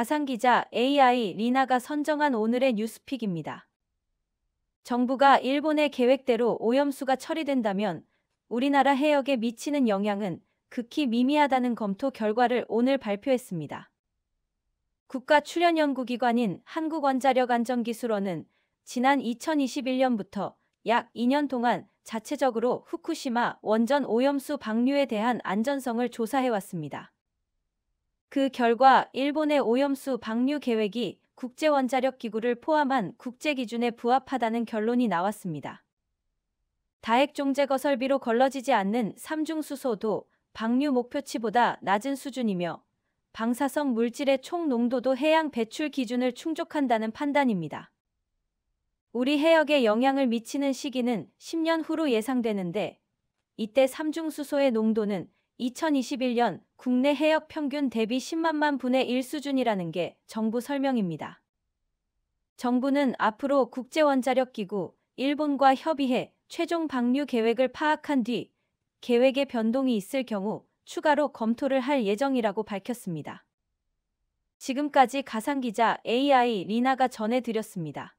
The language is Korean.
가상기자 AI 리나가 선정한 오늘의 뉴스픽입니다. 정부가 일본의 계획대로 오염수가 처리된다면 우리나라 해역에 미치는 영향은 극히 미미하다는 검토 결과를 오늘 발표했습니다. 국가 출연연구기관인 한국원자력안전기술원은 지난 2021년부터 약 2년 동안 자체적으로 후쿠시마 원전 오염수 방류에 대한 안전성을 조사해왔습니다. 그 결과 일본의 오염수 방류 계획이 국제원자력기구를 포함한 국제기준에 부합하다는 결론이 나왔습니다. 다핵종제 거설비로 걸러지지 않는 삼중수소도 방류 목표치보다 낮은 수준이며 방사성 물질의 총 농도도 해양 배출 기준을 충족한다는 판단입니다. 우리 해역에 영향을 미치는 시기는 10년 후로 예상되는데 이때 삼중수소의 농도는 2021년 국내 해역 평균 대비 10만만 분의 1 수준이라는 게 정부 설명입니다. 정부는 앞으로 국제원자력기구 일본과 협의해 최종 방류 계획을 파악한 뒤 계획에 변동이 있을 경우 추가로 검토를 할 예정이라고 밝혔습니다. 지금까지 가상기자 AI 리나가 전해드렸습니다.